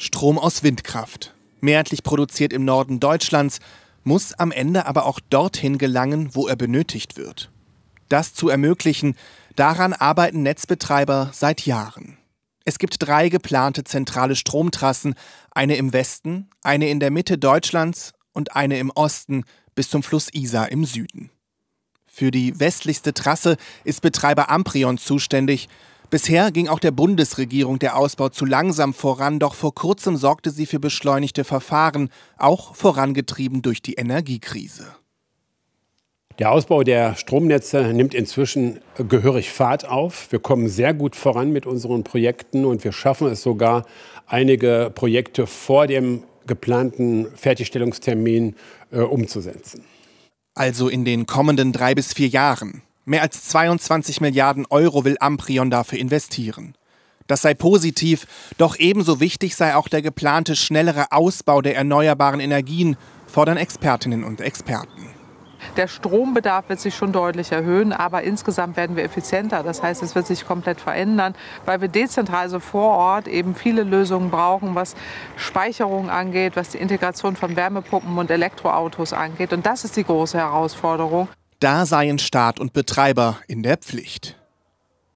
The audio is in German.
Strom aus Windkraft, mehrheitlich produziert im Norden Deutschlands, muss am Ende aber auch dorthin gelangen, wo er benötigt wird. Das zu ermöglichen, daran arbeiten Netzbetreiber seit Jahren. Es gibt drei geplante zentrale Stromtrassen, eine im Westen, eine in der Mitte Deutschlands und eine im Osten bis zum Fluss Isar im Süden. Für die westlichste Trasse ist Betreiber Amprion zuständig Bisher ging auch der Bundesregierung der Ausbau zu langsam voran, doch vor kurzem sorgte sie für beschleunigte Verfahren, auch vorangetrieben durch die Energiekrise. Der Ausbau der Stromnetze nimmt inzwischen gehörig Fahrt auf. Wir kommen sehr gut voran mit unseren Projekten und wir schaffen es sogar, einige Projekte vor dem geplanten Fertigstellungstermin äh, umzusetzen. Also in den kommenden drei bis vier Jahren. Mehr als 22 Milliarden Euro will Amprion dafür investieren. Das sei positiv, doch ebenso wichtig sei auch der geplante schnellere Ausbau der erneuerbaren Energien, fordern Expertinnen und Experten. Der Strombedarf wird sich schon deutlich erhöhen, aber insgesamt werden wir effizienter. Das heißt, es wird sich komplett verändern, weil wir dezentral, also vor Ort, eben viele Lösungen brauchen, was Speicherung angeht, was die Integration von Wärmepumpen und Elektroautos angeht. Und das ist die große Herausforderung. Da seien Staat und Betreiber in der Pflicht.